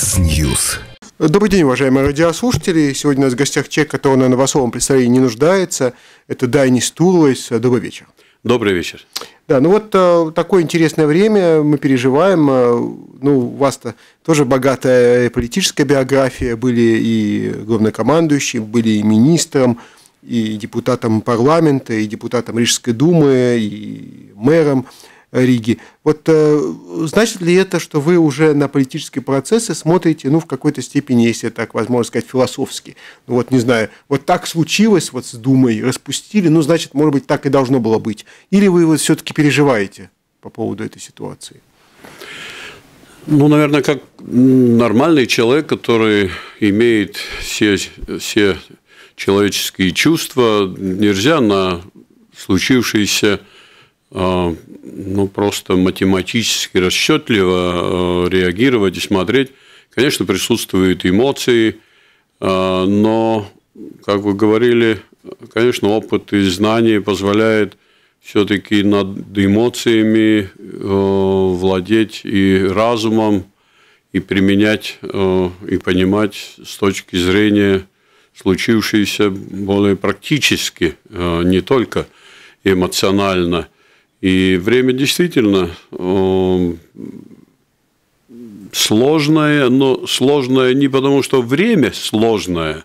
Бизнес-Ньюс. Добрый день, уважаемые радиослушатели. Сегодня у нас в гостях человек, который, на в особом представлении не нуждается. Это Дайни Стурлайс. Добрый вечер. Добрый вечер. Да, ну вот э, такое интересное время мы переживаем. Э, ну, у вас-то тоже богатая политическая биография. Были и главнокомандующим, были и министром, и депутатом парламента, и депутатом Рижской думы, и мэром. Риги. Вот э, значит ли это, что вы уже на политические процессы смотрите, ну, в какой-то степени, если так возможно сказать, философски? Ну, вот, не знаю, вот так случилось вот с Думой, распустили, ну, значит, может быть, так и должно было быть. Или вы вот все-таки переживаете по поводу этой ситуации? Ну, наверное, как нормальный человек, который имеет все, все человеческие чувства, нельзя на случившееся а, ну, просто математически расчетливо э, реагировать и смотреть. Конечно, присутствуют эмоции, э, но, как вы говорили, конечно, опыт и знание позволяют все-таки над эмоциями э, владеть и разумом, и применять, и понимать с точки зрения случившееся более практически, не только эмоционально – и время действительно эм, сложное, но сложное не потому, что время сложное,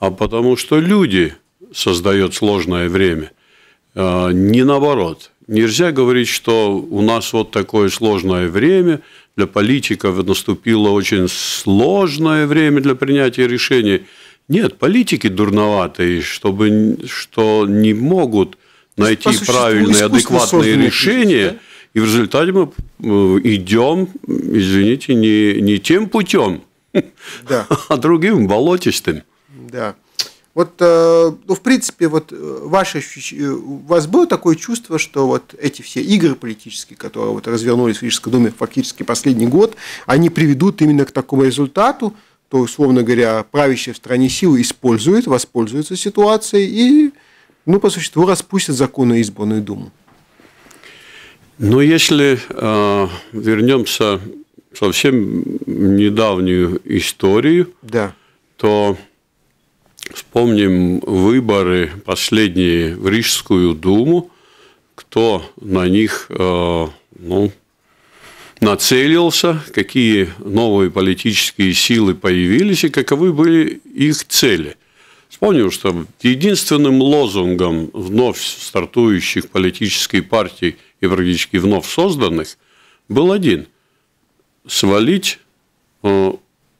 а потому, что люди создают сложное время. Э, не наоборот. Нельзя говорить, что у нас вот такое сложное время, для политиков наступило очень сложное время для принятия решений. Нет, политики дурноватые, чтобы, что не могут – найти правильные, адекватные решения. Да? И в результате мы э, идем, извините, не, не тем путем, да. а другим болотистым. Да. Вот, э, ну, в принципе, вот э, ваше у вас было такое чувство, что вот эти все игры политические, которые вот развернулись в Рижской думе фактически последний год, они приведут именно к такому результату, то, условно говоря, правящая в стране силы использует, воспользуется ситуацией и ну, по существу, распустят законно избранную Думу. Ну, если э, вернемся совсем недавнюю историю, да. то вспомним выборы последние в Рижскую Думу, кто на них э, ну, нацелился, какие новые политические силы появились и каковы были их цели – Вспомним, что единственным лозунгом вновь стартующих политических партий и практически вновь созданных был один – свалить э,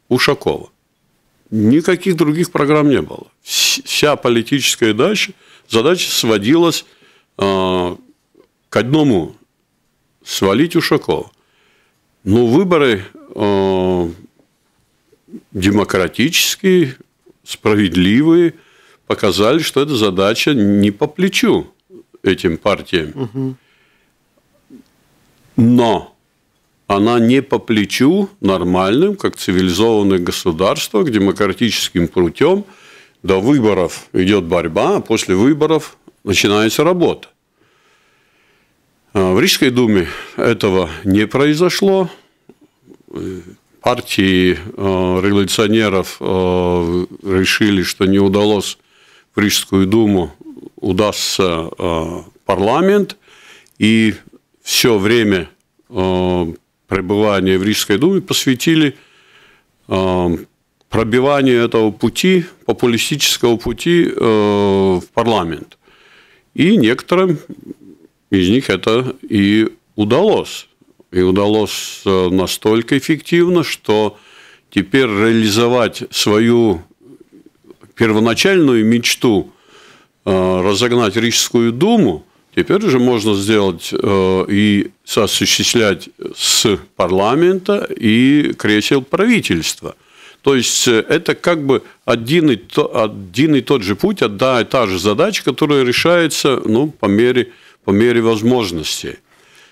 Ушакова. Никаких других программ не было. Вся политическая дача, задача сводилась э, к одному – свалить Ушакова. Но выборы э, демократические, справедливые, показали, что эта задача не по плечу этим партиям. Но она не по плечу нормальным, как цивилизованное государство, к демократическим путем до выборов идет борьба, а после выборов начинается работа. А, в Рижской думе этого не произошло партии э, революционеров э, решили, что не удалось в Рижскую думу, удастся э, парламент, и все время э, пребывания в Рижской думе посвятили э, пробиванию этого пути, популистического пути э, в парламент. И некоторым из них это и удалось. И удалось э, настолько эффективно, что теперь реализовать свою первоначальную мечту э, разогнать Рижскую думу, теперь уже можно сделать э, и осуществлять с парламента и кресел правительства. То есть это как бы один и, то, один и тот же путь, одна и та же задача, которая решается ну, по, мере, по мере возможностей.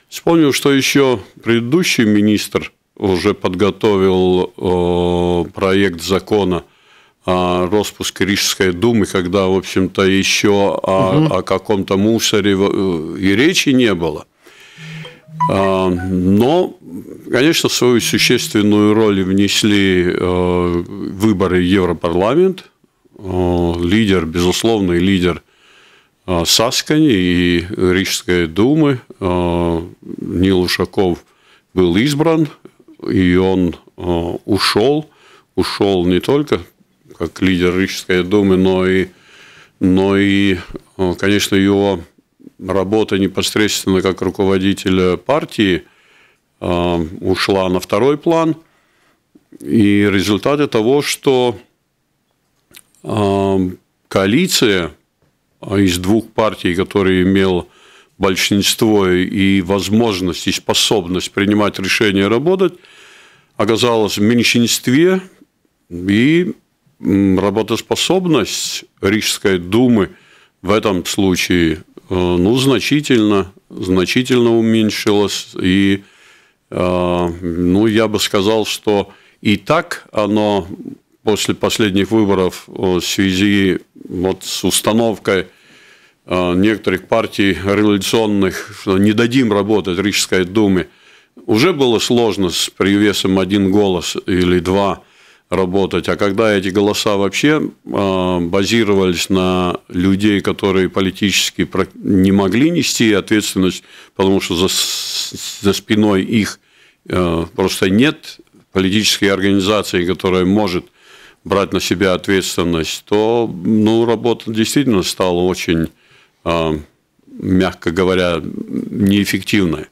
Вспомнил, что еще предыдущий министр уже подготовил э, проект закона о распуске Рижской думы, когда, в общем-то, еще о, угу. о каком-то мусоре э, и речи не было. А, но, конечно, свою существенную роль внесли э, выборы в Европарламент. Лидер, безусловный лидер а, Саскани и Рижской думы а, Нил Ушаков был избран, и он а, ушел. Ушел не только как лидер Рижской думы, но и, но и конечно, его работа непосредственно как руководителя партии ушла на второй план. И результаты того, что коалиция – Э, из двух партий, который имел большинство и возможность, и способность принимать решения работать, оказалось в меньшинстве, и работоспособность Рижской думы в этом случае э, ну, значительно, значительно уменьшилась. И, э, ну, я бы сказал, что и так оно после последних выборов в связи вот с установкой – Э, некоторых партий революционных, что не дадим работать Рижской думе, уже было сложно с привесом один голос или два работать. А когда эти голоса вообще э, базировались на людей, которые политически не могли нести ответственность, потому что за, за спиной их э, просто нет политической организации, которая может брать на себя ответственность, то ну, работа действительно стала очень а, мягко говоря, неэффективны.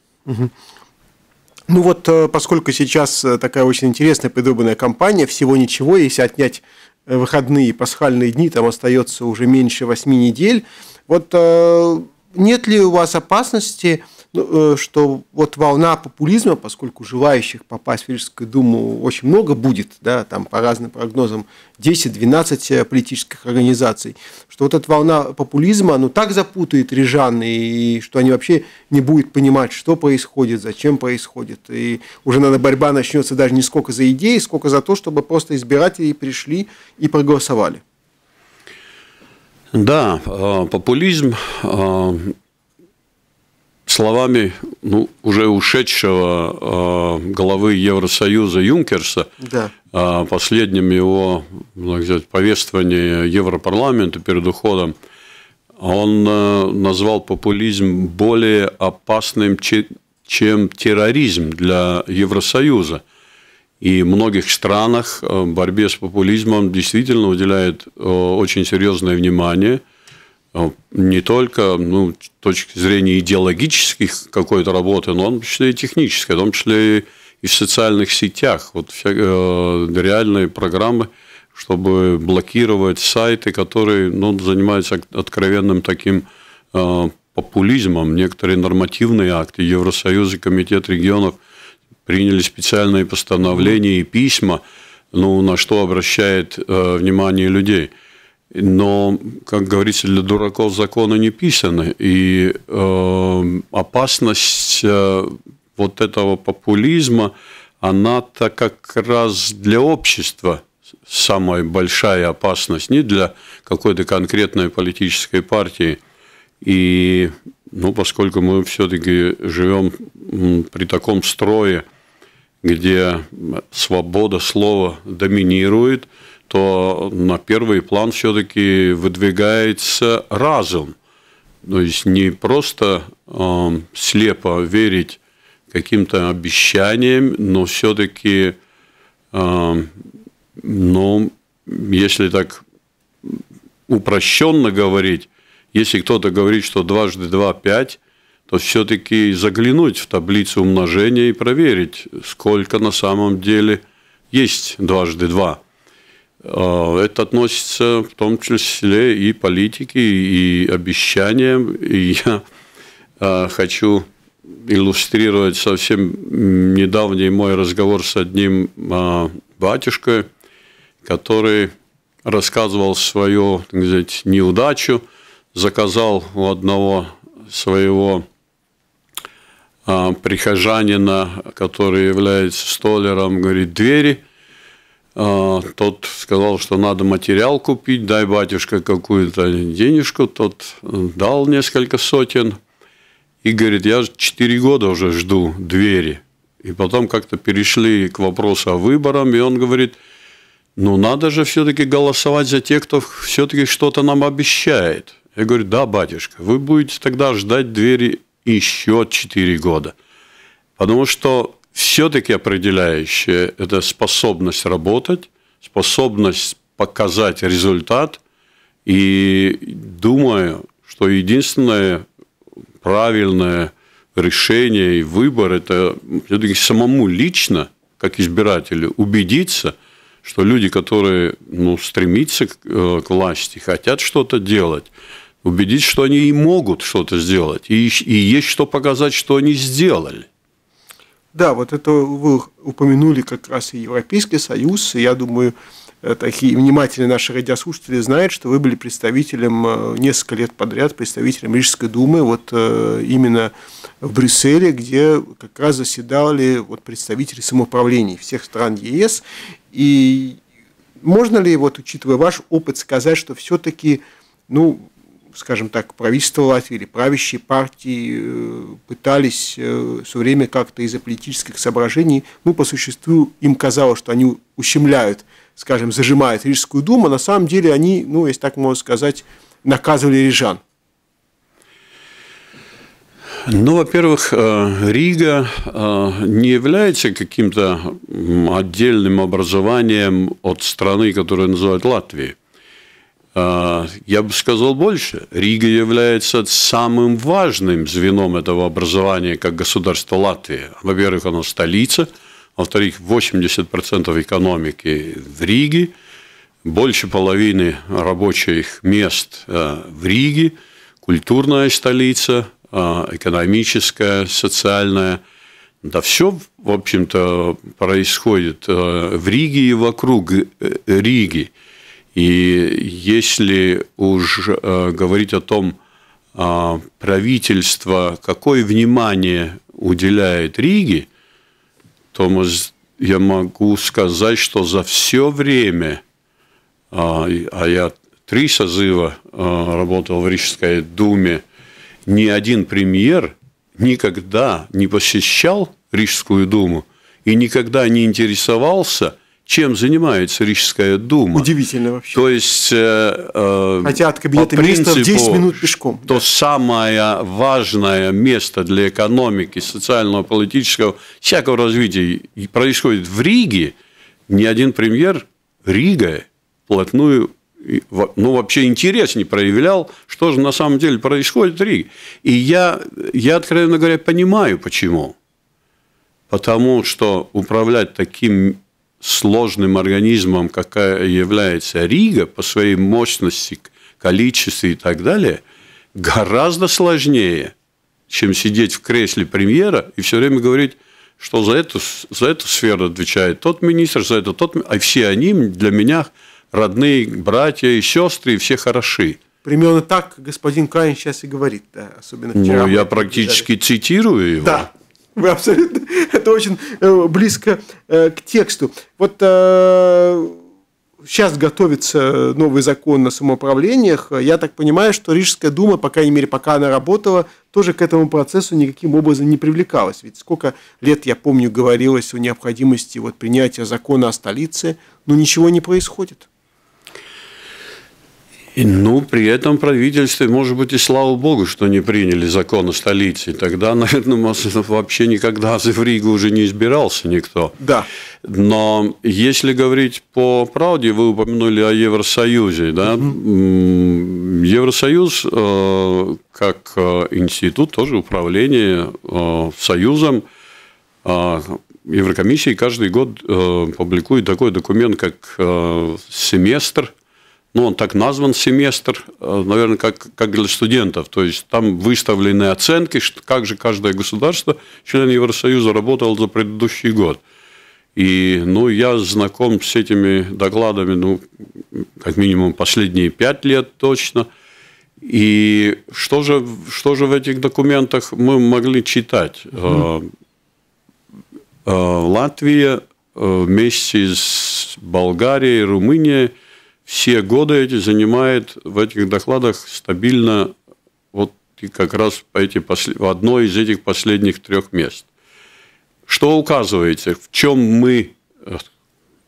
Ну вот, э, поскольку сейчас э, такая очень интересная придуманная кампания, всего ничего, если отнять э, выходные пасхальные дни, там остается уже меньше восьми недель. Вот нет ли у вас опасности ну, э, что вот волна популизма, поскольку желающих попасть в Рижскую думу очень много будет, да, там по разным прогнозам 10-12 э, политических организаций, что вот эта волна популизма, ну так запутает рижан, и что они вообще не будут понимать, что происходит, зачем происходит, и уже, наверное, борьба начнется даже не сколько за идеи, сколько за то, чтобы просто избиратели пришли и проголосовали. Да, э, популизм словами ну, уже ушедшего э, главы Евросоюза Юнкерса, да. э, а, последнем его сказать, повествовании Европарламента перед уходом, он э, назвал популизм более опасным, чем терроризм для Евросоюза. И в многих странах борьбе с популизмом действительно уделяет очень серьезное внимание – а, не только ну, с точки зрения идеологических какой-то работы, но он в том числе и технической, в том числе и, в социальных сетях. Вот вся, э, реальные программы, чтобы блокировать сайты, которые ну, занимаются откровенным таким э, популизмом. Некоторые нормативные акты Евросоюз и Комитет регионов приняли специальные постановления и письма, ну, на что обращает э, внимание людей – но, как говорится, для дураков законы не писаны. И э, опасность э, вот этого популизма, она-то как раз для общества самая большая опасность, не для какой-то конкретной политической партии. И ну, поскольку мы все-таки живем при таком строе, где свобода слова доминирует – то на первый план все-таки выдвигается разум. То есть не просто э, слепо верить каким-то обещаниям, но все-таки, э, эм, ну, если так упрощенно говорить, если кто-то говорит, что дважды два – пять, то все-таки заглянуть в таблицу умножения и проверить, сколько на самом деле есть дважды два – Э, это относится в том числе и политике, и обещаниям. И я э, хочу иллюстрировать совсем недавний мой разговор с одним э, батюшкой, который рассказывал свою, так сказать, неудачу, заказал у одного своего прихожанина, который является столером, говорит, двери – а, тот сказал, что надо материал купить, дай батюшка какую-то денежку, тот э, дал несколько сотен и говорит, я 4 года уже жду двери. И потом как-то перешли к вопросу о выборах, и он говорит, ну надо же все-таки голосовать за тех, кто все-таки что-то нам обещает. Я говорю, да, батюшка, вы будете тогда ждать двери еще 4 года. Потому что все-таки определяющее – это способность работать, способность показать результат. И думаю, что единственное правильное решение и выбор – это все-таки самому лично, как избирателю, убедиться, что люди, которые ну, стремятся э, к власти, хотят что-то делать, убедить, что они и могут что-то сделать, и, и есть что показать, что они сделали. Да, вот это вы упомянули как раз и Европейский Союз, и я думаю, э, такие внимательные наши радиослушатели знают, что вы были представителем э, несколько лет подряд, представителем Рижской думы, вот э, именно в Брюсселе, где как раз заседали вот представители самоуправлений всех стран ЕС. И можно ли, вот учитывая ваш опыт, сказать, что все-таки ну, скажем так, правительство Латвии или правящие партии э, пытались э, все время как-то из-за политических соображений, ну, по существу им казалось, что они ущемляют, скажем, зажимают Рижскую думу, а на самом деле они, ну, если так можно сказать, наказывали рижан. Ну, во-первых, э, Рига не является каким-то отдельным образованием от страны, которую называют Латвией. А, я бы сказал больше. Рига является самым важным звеном этого образования как государство Латвии. Во-первых, она столица, во-вторых, 80% экономики в Риге, больше половины рабочих мест э, в Риге, культурная столица, э, экономическая, социальная. Да все, в общем-то, происходит э, в Риге и вокруг Риги – и если уж э, говорить о том, э, правительство какое внимание уделяет Риге, то я могу сказать, что за все время, э, а я три созыва работал в Рижской думе, ни один премьер никогда не посещал Рижскую думу и никогда не интересовался – чем занимается Рижская дума. Удивительно вообще. То есть... Э, э Хотя от кабинета министров 10 минут пешком. То самое важное место для экономики, социального, политического, всякого развития происходит в Риге. Ни один премьер Рига плотную ну, вообще интерес не проявлял, что же на самом деле происходит в Риге. И я, я откровенно говоря, понимаю, почему. Потому что управлять таким сложным организмом, какая является Рига, по своей мощности, количестве и так далее, гораздо сложнее, чем сидеть в кресле премьера и все время говорить, что за эту, за эту сферу отвечает тот министр, за это тот, а все они для меня родные братья и сестры, и все хороши. Примерно так господин Каин сейчас и говорит, да, особенно ну, вчера. Ну, я практически цитирую его. Да, вы абсолютно... Это очень э, близко э, к тексту. Вот сейчас э, готовится новый закон на самоуправлениях. Я так понимаю, что Рижская дума, по крайней мере, пока она работала, тоже к этому процессу никаким образом не привлекалась. Ведь сколько лет, я помню, говорилось о необходимости вот принятия закона о столице, но ничего не происходит. Ну, при этом правительстве, может быть, и слава богу, что не приняли закон о столице. Тогда, наверное, Масленов вообще никогда в Ригу уже не избирался никто. Да. Но если говорить по правде, вы упомянули о Евросоюзе. Да? Угу. Евросоюз, э, как э, институт, тоже управление э, союзом, Еврокомиссия каждый год публикует такой документ, как семестр – ну, он так назван семестр, э, наверное, как, как для студентов. То есть там выставлены оценки, как же каждое государство, член Евросоюза, работал за предыдущий год. И ну, я знаком с этими докладами, ну, как минимум, последние пять лет точно. И что же, что же в этих документах мы могли читать? Mm-hmm. Латвия вместе с Болгарией, Румынией – все годы эти занимает в этих докладах стабильно вот и как раз по эти в одно из этих последних трех мест. Что указываете, в чем мы э,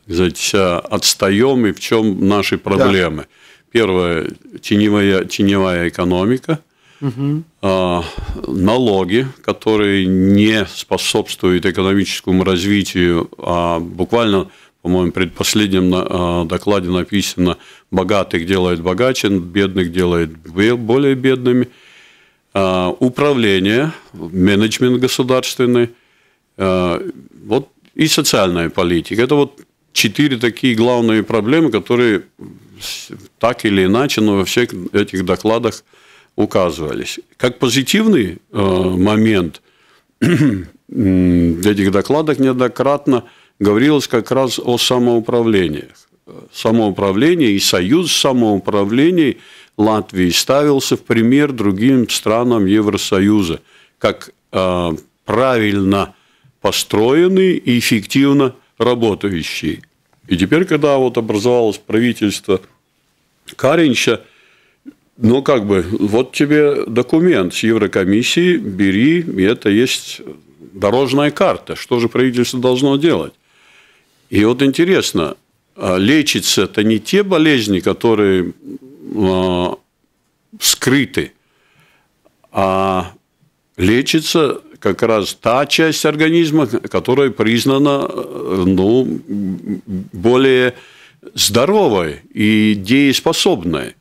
знаете, отстаем и в чем наши проблемы? Да. Первое теневая, теневая экономика, угу. А, налоги, которые не способствуют экономическому развитию, а буквально по-моему, предпоследнем а, докладе написано «богатых делает богаче, бедных делает более бедными». А, управление, менеджмент государственный, а, вот и социальная политика. Это вот четыре такие главные проблемы, которые так или иначе, но во всех этих докладах указывались. Как позитивный момент в этих докладах неоднократно – говорилось как раз о самоуправлении, Самоуправление и союз самоуправлений Латвии ставился в пример другим странам Евросоюза, как э, правильно построенный и эффективно работающий. И теперь, когда вот образовалось правительство Каринча, ну, как бы, вот тебе документ с Еврокомиссии, бери, и это есть дорожная карта, что же правительство должно делать. И вот интересно, а лечится это не те болезни, которые э, а, скрыты, а лечится как раз та часть организма, которая признана ну, более здоровой и дееспособной.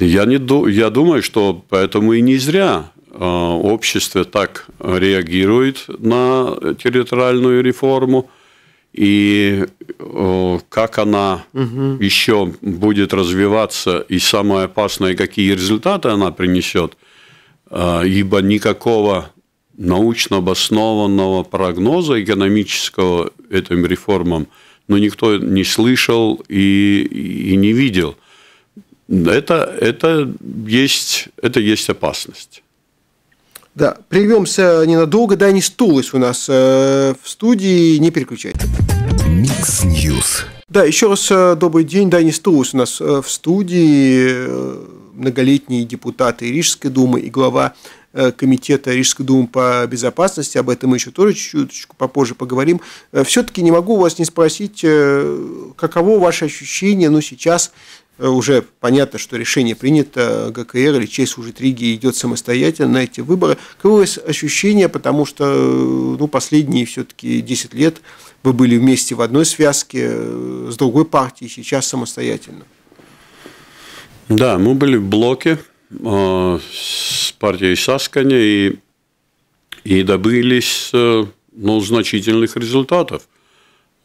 Я, не, я думаю, что поэтому и не зря а, общество так реагирует на территориальную реформу – и как она угу. еще будет развиваться, и самое опасное, какие результаты она принесет, а, ибо никакого научно обоснованного прогноза экономического этим реформам но ну, никто не слышал и, и не видел. Это, это, есть, это есть опасность. Да, прервемся ненадолго. не Стулыс у нас э, в студии. Не переключайтесь. Микс Ньюс. Да, еще раз э, добрый день. да, не Стулыс у нас э, в студии. Э, Многолетний депутат и Рижской думы и глава комитета Рижской думы по безопасности, об этом мы еще тоже чуть-чуть попозже поговорим. Все-таки не могу вас не спросить, каково ваше ощущение, ну, сейчас Э, уже понятно, что решение принято, э, ГКР или честь уже Риге идет самостоятельно на эти выборы. Какое ощущение, потому что э, ну, последние все-таки 10 лет вы были вместе в одной связке с другой партией, сейчас самостоятельно? Да, мы были в блоке э, с партией Саскани и, и добились э, ну, значительных результатов.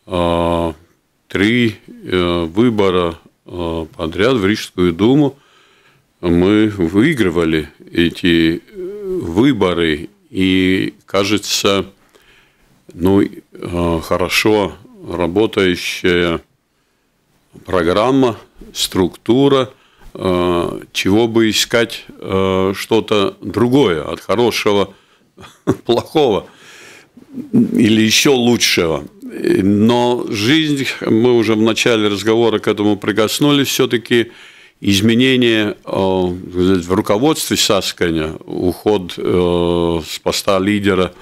Э, три выбора Э, подряд в Рижскую думу мы выигрывали эти э, выборы. И, кажется, ну, э, хорошо работающая программа, структура, чего бы искать что-то другое от хорошего, плохого или еще лучшего. Но жизнь, мы уже в начале разговора к этому прикоснулись, все-таки изменения э, в руководстве Сасканя, уход э, с поста лидера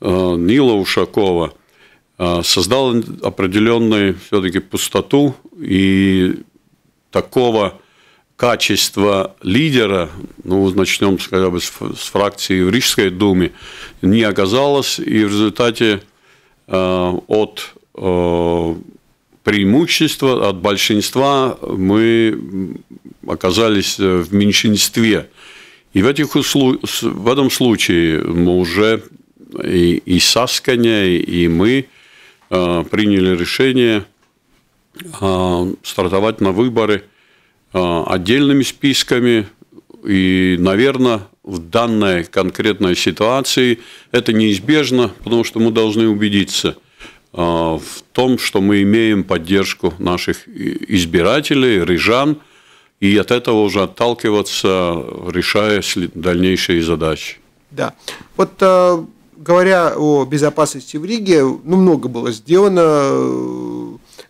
э, Нила Ушакова создал определенную все-таки пустоту и такого качества лидера, ну, начнем, скажем, с фракции в Рижской думе, не оказалось, и в результате Э, от э, преимущества, от большинства мы оказались э, в меньшинстве. И в, этих услу... в этом случае мы уже и, и Сасканя, и мы приняли решение стартовать на выборы отдельными списками. И, наверное, в данной конкретной ситуации. Это неизбежно, потому что мы должны убедиться а, в том, что мы имеем поддержку наших избирателей, рижан, и от этого уже отталкиваться, решая дальнейшие задачи. Да. Вот э, говоря о безопасности в Риге, ну, много было сделано э,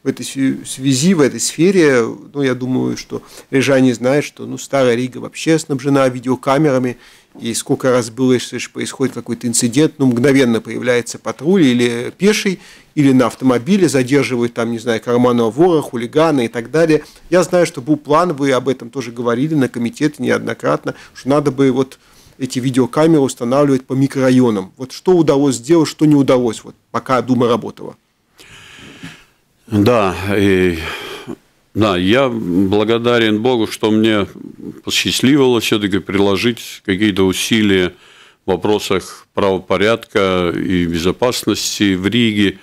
в этой связи, в этой сфере, ну, я думаю, что рижане знают, что, ну, Старая Рига вообще снабжена видеокамерами, и сколько раз было, если происходит какой-то инцидент, ну, мгновенно появляется патруль или пеший, или на автомобиле задерживают там, не знаю, карманного вора, хулигана и так далее. Я знаю, что был план, вы об этом тоже говорили на комитете неоднократно, что надо бы вот эти видеокамеры устанавливать по микрорайонам. Вот что удалось сделать, что не удалось, вот пока Дума работала. Да, и, да, я благодарен Богу, что мне посчастливило все-таки приложить какие-то усилия в вопросах правопорядка и безопасности в Риге,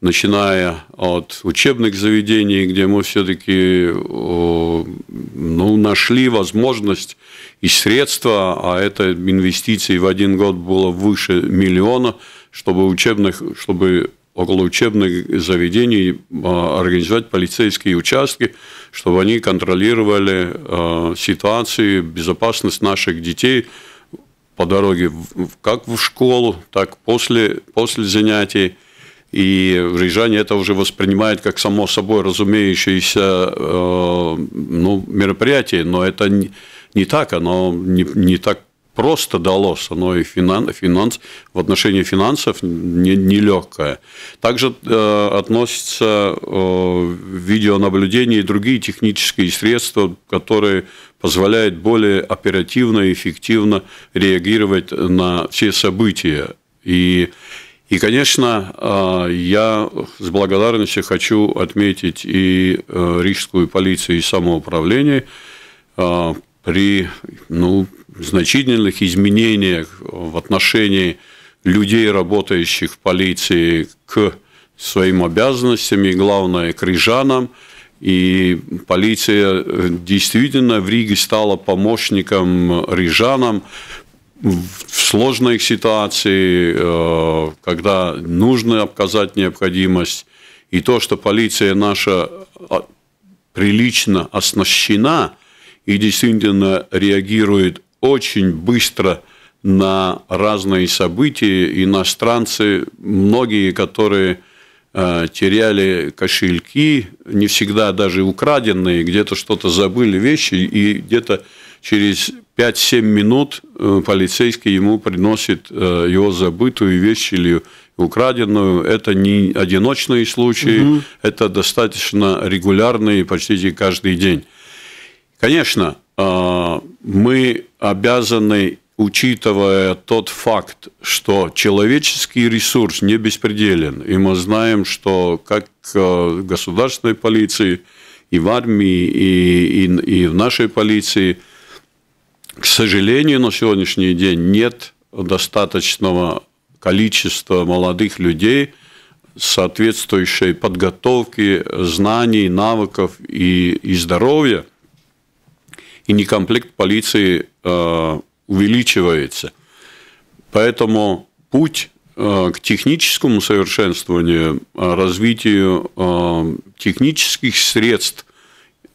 начиная от учебных заведений, где мы все-таки ну, нашли возможность и средства, а это инвестиции в один год было выше миллиона, чтобы учебных, чтобы около учебных заведений а, организовать полицейские участки, чтобы они контролировали а, ситуацию, безопасность наших детей по дороге как в школу, так после, после занятий. И в рижане это уже воспринимает как само собой разумеющееся а, ну, мероприятие, но это не, не так, оно не, не так просто далось, оно и финанс, финанс в отношении финансов нелегкое. Не, не Также э, относятся э, видеонаблюдение и другие технические средства, которые позволяют более оперативно и эффективно реагировать на все события. И и, конечно, э, я с благодарностью хочу отметить и э, рижскую полицию, и самоуправление э, при ну, значительных изменениях в отношении людей, работающих в полиции, к своим обязанностям и, главное, к рижанам. И полиция э, действительно в Риге стала помощником рижанам в сложных ситуациях, э, когда нужно оказать необходимость. И то, что полиция наша а, прилично оснащена и действительно реагирует очень быстро на разные события. Иностранцы, многие, которые э, теряли кошельки, не всегда даже украденные, где-то что-то забыли вещи, и где-то через 5-7 минут э, полицейский ему приносит э, его забытую вещь или украденную. Это не одиночные случаи, угу. это достаточно регулярные, почти каждый день. Конечно, мы обязаны, учитывая тот факт, что человеческий ресурс не беспределен, и мы знаем, что как в э, государственной полиции, и в армии, и, и, и в нашей полиции, к сожалению, на сегодняшний день нет достаточного количества молодых людей, соответствующей подготовки, знаний, навыков и, и здоровья. И не комплект полиции Э, увеличивается. Поэтому путь э, к техническому совершенствованию, э, развитию технических средств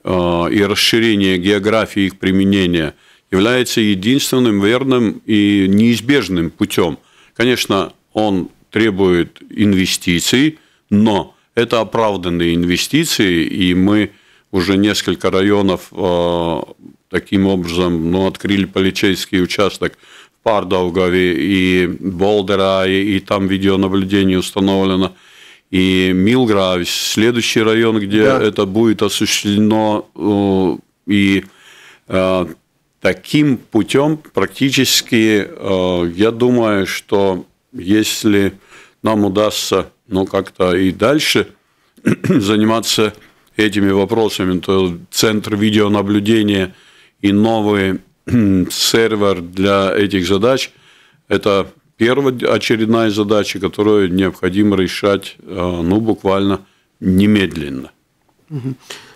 и расширению географии их применения является единственным верным и неизбежным путем. Конечно, он требует инвестиций, но это оправданные инвестиции, и мы уже несколько районов Таким образом, ну, открыли полицейский участок в Пардаугаве и Болдера, и, и там видеонаблюдение установлено. И Милгравис, следующий район, где да. это будет осуществлено, э, и э, таким путем практически, э, я думаю, что если нам удастся, ну, как-то и дальше заниматься этими вопросами, то центр видеонаблюдения – и новый сервер для этих задач – это первая очередная задача, которую необходимо решать э, ну, буквально немедленно.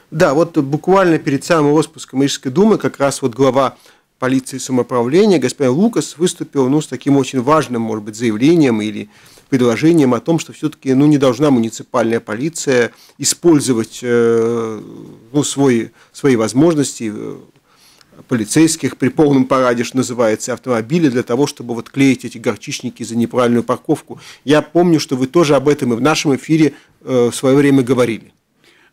Да, вот буквально перед самым распуском Рижской думы как раз вот глава полиции самоуправления господин Лукас выступил ну, с таким очень важным, может быть, заявлением или предложением о том, что все-таки ну, не должна муниципальная полиция использовать э, ну, свой, свои возможности э, полицейских при полном параде, что называется, автомобиля для того, чтобы вот клеить эти горчичники за неправильную парковку. Я помню, что вы тоже об этом и в нашем эфире э, в свое время говорили.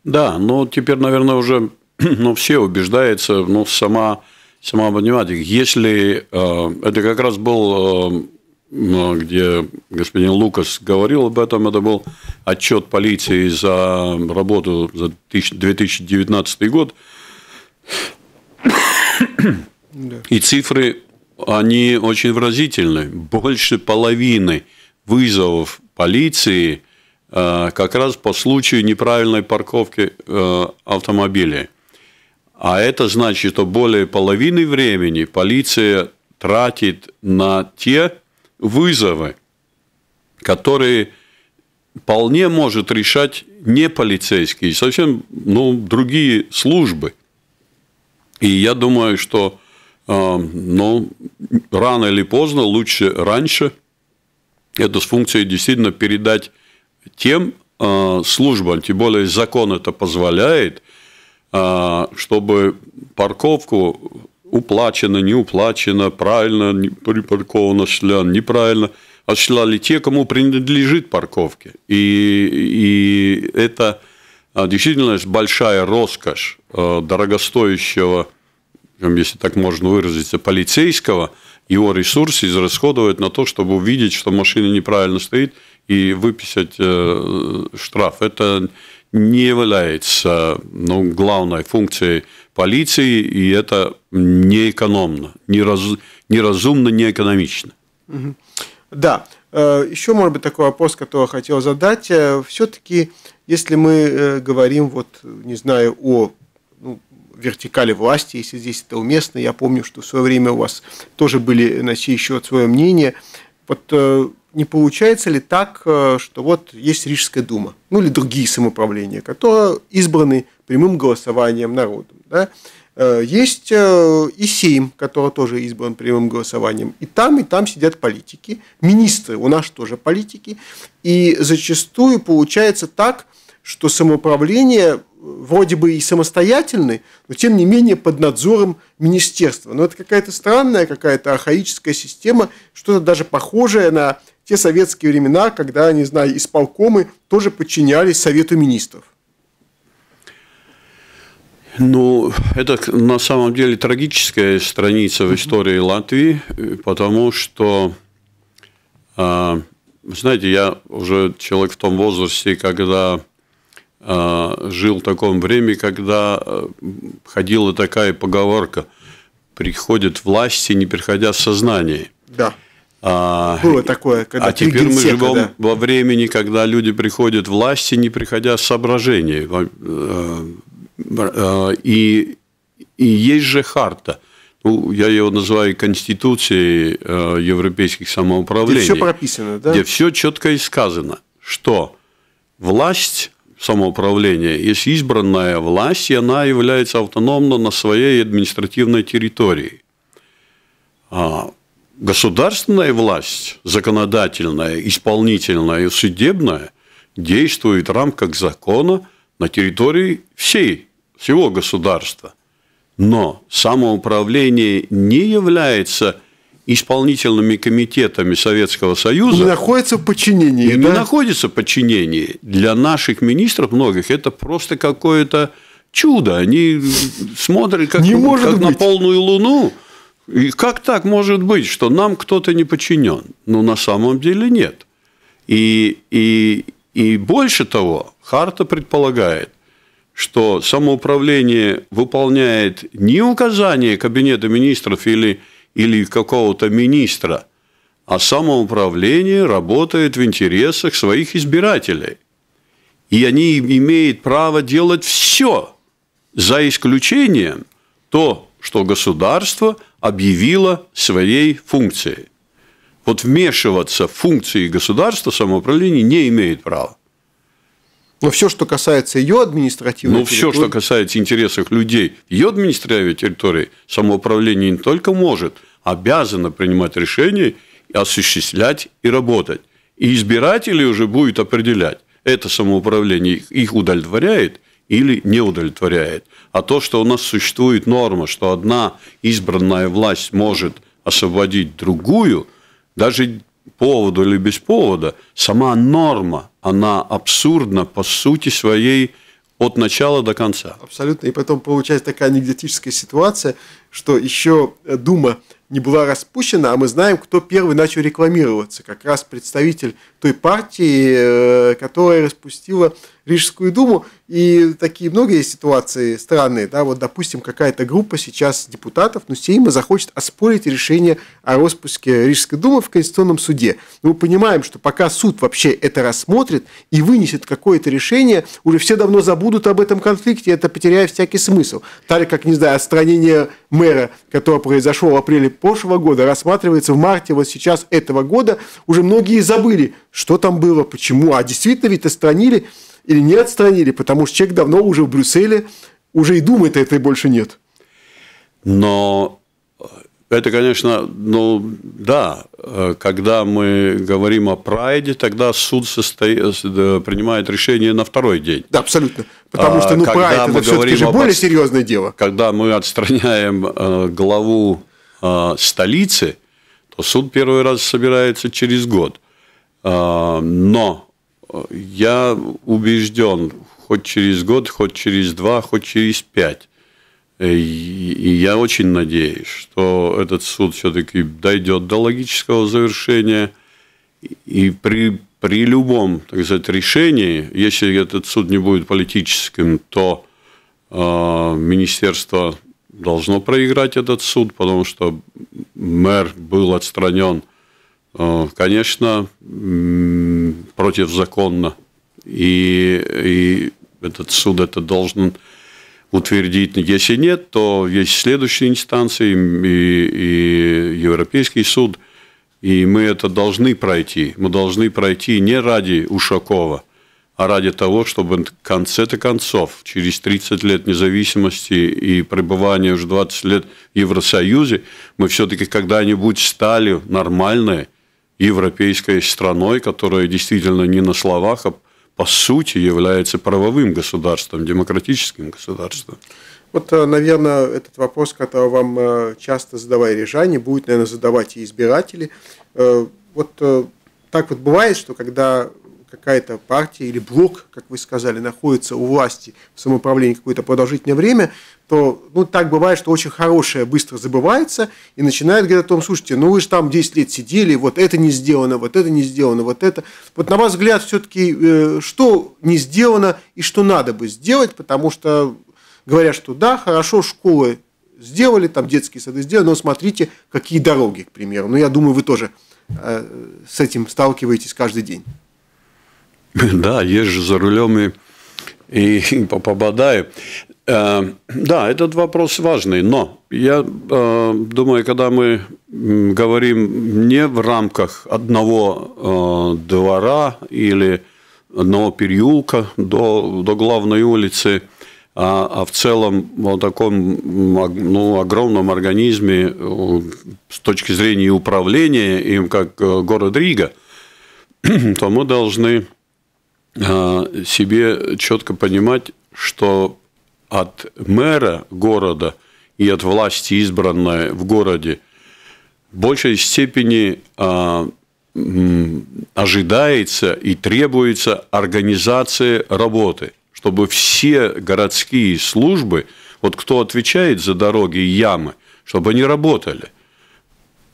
Да, но теперь, наверное, уже ну, все убеждаются, ну, сама, сама понимаете, если э, это как раз был э, ну, где господин Лукас говорил об этом, это был отчет полиции за работу за 2019 год. И цифры, они очень выразительны. Больше половины вызовов полиции э, как раз по случаю неправильной парковки э, автомобилей. А это значит, что более половины времени полиция тратит на те вызовы, которые вполне может решать не полицейские, совсем ну, другие службы – и я думаю, что э, ну, рано или поздно, лучше раньше, эту функцию действительно передать тем э, службам, тем более закон это позволяет, э, чтобы парковку уплачено, не уплачено, правильно припарковано, осуществлен, неправильно осуществляли те, кому принадлежит парковки. И, и это действительно большая роскошь дорогостоящего если так можно выразиться, полицейского, его ресурсы израсходовать на то, чтобы увидеть, что машина неправильно стоит, и выписать э, штраф. Это не является ну, главной функцией полиции, и это неэкономно, нераз, неразумно, неэкономично. Да. Э, Еще, может быть, такой вопрос, который я хотел задать. Э, Все-таки, если мы говорим, вот, не знаю, о вертикали власти, если здесь это уместно. Я помню, что в свое время у вас тоже были на сей счет свое мнение. Вот э, не получается ли так, э, что вот есть Рижская дума, ну или другие самоуправления, которые избраны прямым голосованием народом, да? Э, есть и Сейм, который тоже избран прямым голосованием. И там, и там сидят политики, министры у нас тоже политики. И зачастую получается так, что самоуправление вроде бы и самостоятельны, но тем не менее под надзором министерства. Но это какая-то странная, какая-то архаическая система, что-то даже похожее на те советские времена, когда, не знаю, исполкомы тоже подчинялись Совету министров. Ну, это на самом деле трагическая страница в истории Латвии, потому что, а, знаете, я уже человек в том возрасте, когда Э, жил в таком времени, когда э, ходила такая поговорка «приходит власти, не приходя в сознание». Да. А, Было такое, когда А теперь мы живем да. во времени, когда люди приходят власти, не приходя в соображение. Э, и, и есть же харта – ну, я его называю Конституцией европейских самоуправлений. Где все прописано, да? Где все четко и сказано, что власть самоуправления есть избранная власть, и она является автономна на своей административной территории. А государственная власть, законодательная, исполнительная и судебная, действует в рамках закона на территории всей, всего государства. Но самоуправление не является исполнительными комитетами Советского ну, Союза... Не находится в подчинении, Не да? находится в подчинении. Для наших министров многих это просто какое-то чудо. Они смотрят как, не может как быть. на полную луну. И как так может быть, что нам кто-то не подчинен? Но ну, на самом деле нет. И, и, и больше того, Харта предполагает, что самоуправление выполняет не указания Кабинета министров или или какого-то министра, а самоуправление работает в интересах своих избирателей. И они имеют право делать все, за исключением то, что государство объявило своей функцией. Вот вмешиваться в функции государства самоуправление не имеет права. Но все, что касается ее административной Но ну, территории... все, что касается интересов людей, ее административной территории, самоуправление не только может, обязано принимать решения, осуществлять и работать. И избиратели уже будут определять, это самоуправление их удовлетворяет или не удовлетворяет. А то, что у нас существует норма, что одна избранная власть может освободить другую, даже поводу или без повода, сама норма, она абсурдна по сути своей от начала до конца. Абсолютно. И потом получается такая анекдотическая ситуация, что еще Дума не была распущена, а мы знаем, кто первый начал рекламироваться. Как раз представитель той партии, э, которая распустила Рижскую думу. И такие многие ситуации странные. Да? Вот, допустим, какая-то группа сейчас депутатов, ну, Сейма захочет оспорить решение о распуске Рижской думы в Конституционном суде. Но мы понимаем, что пока суд вообще это рассмотрит и вынесет какое-то решение, уже все давно забудут об этом конфликте, это потеряет всякий смысл. Так как, не знаю, отстранение мэра, которое произошло в апреле прошлого года, рассматривается в марте вот сейчас этого года, уже многие забыли, что там было, почему. А действительно ведь отстранили или не отстранили, потому что человек давно уже в Брюсселе, уже и думает этой больше нет. Но э, это, конечно, ну да, э, когда мы говорим о прайде, тогда суд состоит, э, принимает решение на второй день. Да, абсолютно. Потому а, что ну, прайд мы это говорим же более серьезное дело. Когда мы отстраняем главу столицы, то суд первый раз собирается через год. Но я убежден, хоть через год, хоть через два, хоть через пять. Э, и я очень надеюсь, что этот суд все-таки дойдет до логического завершения. И при, при любом, так сказать, решении, если этот суд не будет политическим, то э, министерство должно проиграть этот суд, потому что мэр был отстранен – Э, конечно, противозаконно. И, и этот суд это должен утвердить. Если нет, то есть следующие инстанции и, и Европейский суд. И мы это должны пройти. Мы должны пройти не ради Ушакова, а ради того, чтобы в конце-то концов, через 30 лет независимости и пребывания уже 20 лет в Евросоюзе, мы все-таки когда-нибудь стали нормальные европейской страной, которая действительно не на словах, а по сути является правовым государством, демократическим государством. Вот, э, наверное, этот вопрос, который вам э, часто задавали рижане, будет, наверное, задавать и избиратели. Э, вот так вот бывает, что когда какая-то партия или блок, как вы сказали, находится у власти в самоуправлении какое-то продолжительное время, то ну, так бывает, что очень хорошее быстро забывается и начинает говорить о том, слушайте, ну вы же там 10 лет сидели, вот это не сделано, вот это не сделано, вот это. Вот на ваш взгляд все-таки, э, что не сделано и что надо бы сделать, потому что говорят, что да, хорошо, школы сделали, там детские сады сделали, но смотрите, какие дороги, к примеру. Ну, я думаю, вы тоже э, с этим сталкиваетесь каждый день. Да, езжу за рулем и, и, попадаю. Э, да, этот вопрос важный, но я э, думаю, когда мы говорим не в рамках одного э, двора или одного переулка до, до главной улицы, а, а в целом вот таком ну, огромном организме э, с точки зрения управления им, как э, город Рига, то мы должны а, себе четко понимать, что от мэра города и от власти, избранной в городе, в большей степени а, ожидается и требуется организация работы, чтобы все городские службы, вот кто отвечает за дороги и ямы, чтобы они работали,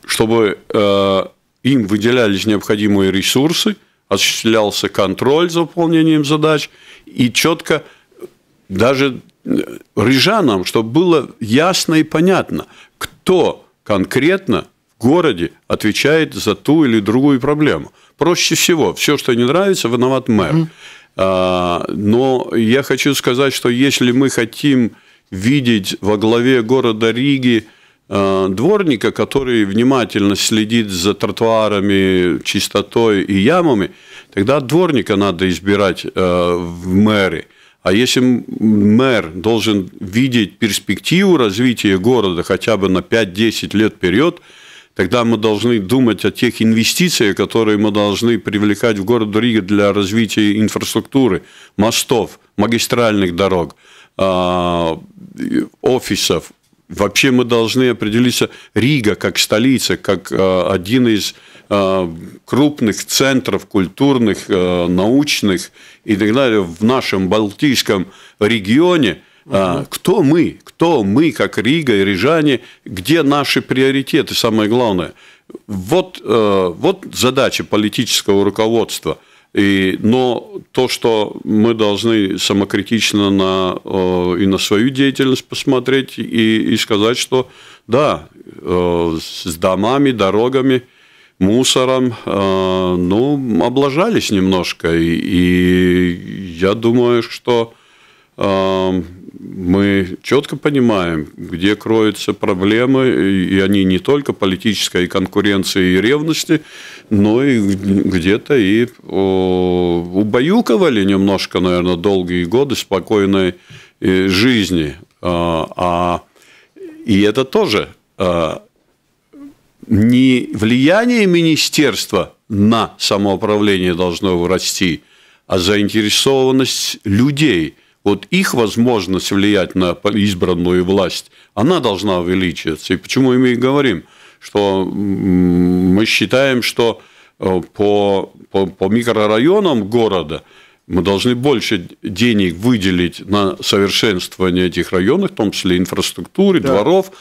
чтобы э, им выделялись необходимые ресурсы – осуществлялся контроль за выполнением задач, и четко даже э, рижанам, чтобы было ясно и понятно, кто конкретно в городе отвечает за ту или другую проблему. Проще всего, все, что не нравится, виноват мэр. Mm. А, но я хочу сказать, что если мы хотим видеть во главе города Риги – Э, дворника, который внимательно следит за тротуарами, чистотой и ямами, тогда дворника надо избирать э, в мэры. А если мэр должен видеть перспективу развития города хотя бы на 5-10 лет вперед, тогда мы должны думать о тех инвестициях, которые мы должны привлекать в город Рига для развития инфраструктуры, мостов, магистральных дорог, э, офисов, Вообще мы должны определиться, Рига как столица, как э, один из э, крупных центров культурных, э, научных и так далее в нашем Балтийском регионе. Угу. Кто мы? Кто мы, как Рига и Рижане? Где наши приоритеты, самое главное? Вот, вот задача политического руководства – и, но то, что мы должны самокритично на, э, и на свою деятельность посмотреть и, и сказать, что да, э, с домами, дорогами, мусором, э, ну, облажались немножко. И, и я думаю, что мы четко понимаем, где кроются проблемы, и они не только политической конкуренции и ревности, но и где-то и о, убаюковали немножко, наверное, долгие годы спокойной э, жизни. А, а, и это тоже а, не влияние министерства на самоуправление должно расти, а заинтересованность людей – вот их возможность влиять на избранную власть, она должна увеличиваться. И почему мы и говорим, что мы считаем, что э, по, по, по микрорайонам города мы должны больше денег выделить на совершенствование этих районов, в том числе инфраструктуры, да. дворов,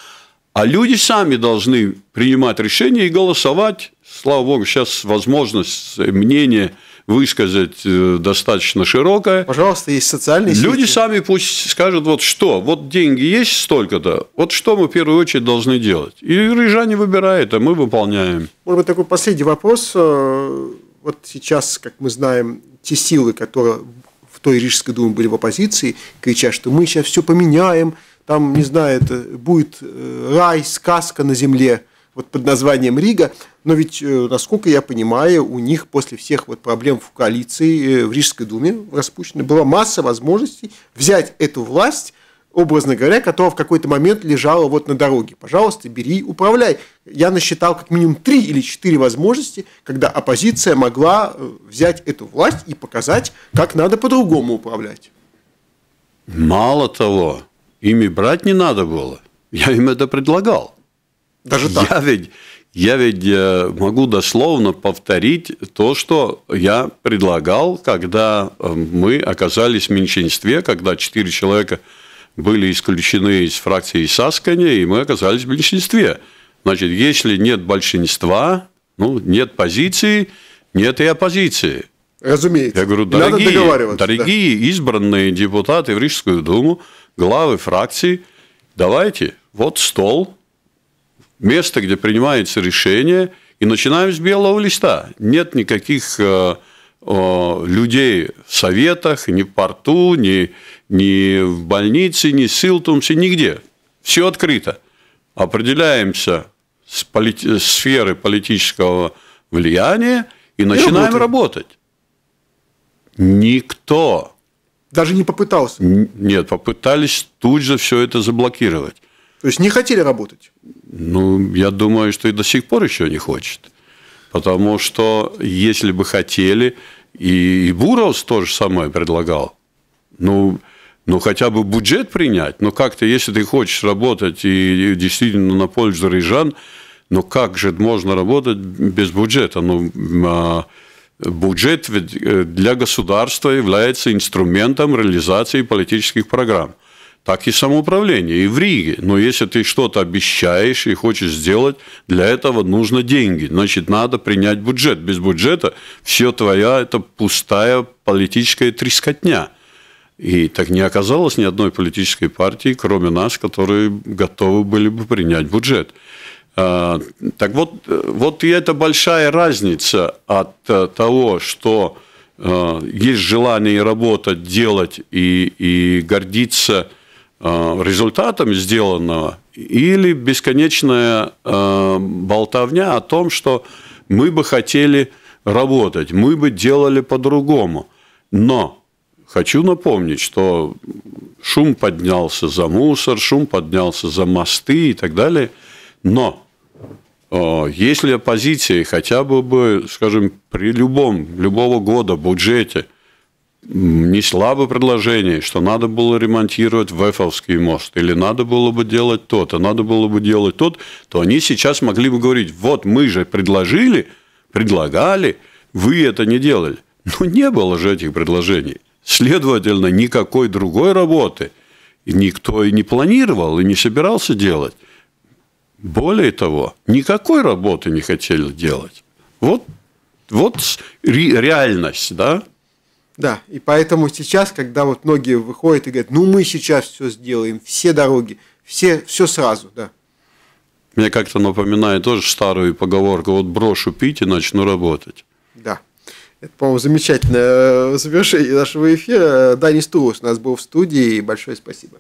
а люди сами должны принимать решения и голосовать. Слава богу, сейчас возможность мнения – высказать э, достаточно широкое. Пожалуйста, есть социальные сети. Люди сами пусть скажут, вот что, вот деньги есть столько-то, вот что мы в первую очередь должны делать. И рижане выбирают, а мы выполняем. Может быть, такой последний вопрос. Э, вот сейчас, как мы знаем, те силы, которые в той Рижской думе были в оппозиции, кричат, что мы сейчас все поменяем, там, не знаю, это будет э, рай, сказка на земле вот под названием Рига. Но ведь, э, насколько я понимаю, у них после всех вот проблем в коалиции э, в Рижской думе распущенной была масса возможностей взять эту власть образно говоря, которая в какой-то момент лежала вот на дороге. Пожалуйста, бери, управляй. Я насчитал как минимум три или четыре возможности, когда оппозиция могла э, взять эту власть и показать, как надо по-другому управлять. Мало того, ими брать не надо было. Я им это предлагал. Даже так. Я ведь, я ведь э, могу дословно повторить то, что я предлагал, когда э, мы оказались в меньшинстве, когда четыре человека были исключены из фракции Саскани, и мы оказались в меньшинстве. Значит, если нет большинства, ну, нет позиции, нет и оппозиции. Разумеется. Я говорю, дорогие, дорогие да. избранные депутаты в Рижскую Думу, главы фракций, давайте, вот стол, место, где принимается решение, и начинаем с белого листа. Нет никаких э, э, людей в советах, ни в порту, ни, ни в больнице, ни в Силтумсе, нигде. Все открыто. Определяемся с полити- э, сферы политического влияния и, начинаем работаем. работать. Никто. Даже не попытался. Нет, попытались тут же все это заблокировать. То есть не хотели работать? Ну, я думаю, что и до сих пор еще не хочет. Потому что если бы хотели, и, и Бурос то же самое предлагал. Ну, ну, хотя бы бюджет принять. Но как-то, если ты хочешь работать и, и действительно на пользу рижан, но ну, как же можно работать без бюджета? Ну, а, бюджет э, для государства является инструментом реализации политических программ – так и самоуправление, и в Риге. Но если ты что-то обещаешь и хочешь сделать, для этого нужно деньги. Значит, надо принять бюджет. Без бюджета все твоя – это пустая политическая трескотня. И так не оказалось ни одной политической партии, кроме нас, которые готовы были бы принять бюджет. А, так вот, э, вот и это большая разница от э, того, что э, есть желание работать, делать и, и гордиться – Э, результатом сделанного, или бесконечная э, болтовня о том, что мы бы хотели работать, мы бы делали по-другому. Но хочу напомнить, что шум поднялся за мусор, шум поднялся за мосты и так далее. Но э, если оппозиция хотя бы бы, скажем, при любом, любого года бюджете – не слабо предложение, что надо было ремонтировать Вефовский мост, или надо было бы делать то-то, надо было бы делать тот, то они сейчас могли бы говорить, вот мы же предложили, предлагали, вы это не делали. Но не было же этих предложений. Следовательно, никакой другой работы никто и не планировал, и не собирался делать. Более того, никакой работы не хотели делать. Вот, вот реальность, да, да, и поэтому сейчас, когда вот многие выходят и говорят, ну мы сейчас все сделаем, все дороги, все, все сразу, да. Мне как-то напоминает тоже старую поговорку, вот брошу пить и начну работать. Да. Это, по-моему, замечательное э, завершение нашего эфира. Дани Стурус у нас был в студии. Большое спасибо.